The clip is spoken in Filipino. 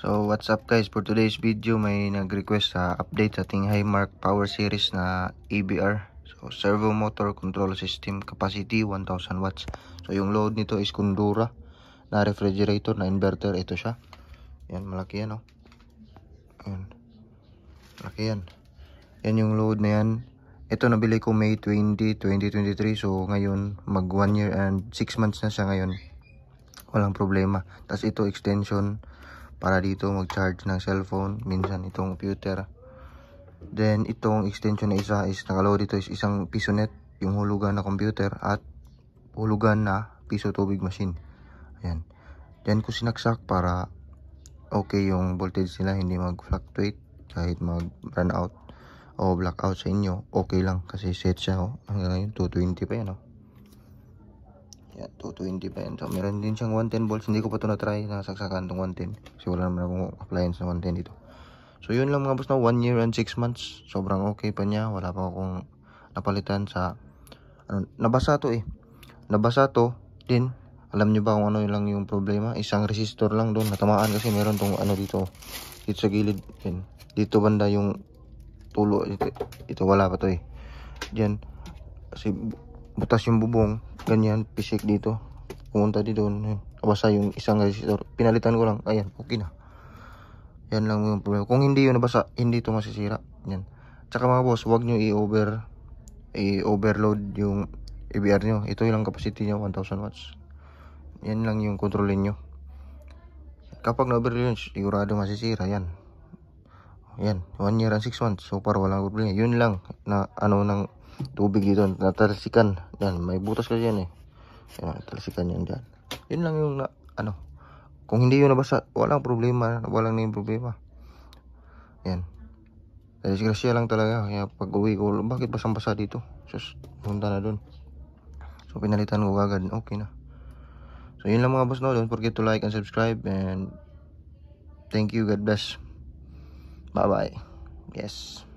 So what's up guys, for today's video may nag-request sa update sa ating Highmark Power Series na EBR. So servo motor control system capacity 1000 watts. So yung load nito is kundura na refrigerator na inverter ito siya. Yan malaki yan oh. Yan. Malaki yan. Yan yung load na yan. Ito nabili ko May 20, 2023. So ngayon mag 1 year and 6 months na siya ngayon. Walang problema. Tapos ito extension para dito mag-charge ng cellphone, minsan itong computer. Then itong extension na isa is nakaload dito is isang piso net, yung hulugan na computer at hulugan na piso tubig machine. Ayan. Then ko sinaksak para okay yung voltage nila, hindi mag-fluctuate kahit mag-run out o blackout sa inyo. Okay lang kasi set siya oh. hanggang ngayon 220 pa yan oh. Yan, 220 pa yan. So, meron din siyang 110 volts. Hindi ko pa ito na-try. Nakasaksakan itong 110. Kasi wala naman akong appliance na 110 dito. So, yun lang mga boss na 1 year and 6 months. Sobrang okay pa niya. Wala pa akong napalitan sa... Ano, nabasa to eh. Nabasa to din. Alam nyo ba kung ano lang yung problema? Isang resistor lang doon. Natamaan kasi meron tong ano dito. Dito sa gilid. Yan. Dito banda yung tulo. Ito, ito wala pa to eh. Diyan. Kasi butas yung bubong ganyan pisik dito pumunta dito basta yung isang resistor pinalitan ko lang ayan okay na yan lang yung problema kung hindi yun nabasa hindi to masisira yan tsaka mga boss wag nyo i-over i-overload yung EBR nyo ito yung capacity niya 1000 watts yan lang yung kontrolin nyo kapag na-overload yun sigurado masisira yan yan 1 year and 6 months so far walang problema yun lang na ano nang tubig dito natalsikan yan may butas kasi yan eh yan natalsikan yan dyan yun lang yung na, ano kung hindi yun nabasa walang problema walang na yung problema yan Disgrasya lang talaga kaya pag uwi ko bakit basang basa dito sus punta na dun so pinalitan ko agad okay na so yun lang mga boss no don't forget to like and subscribe and thank you God bless bye bye yes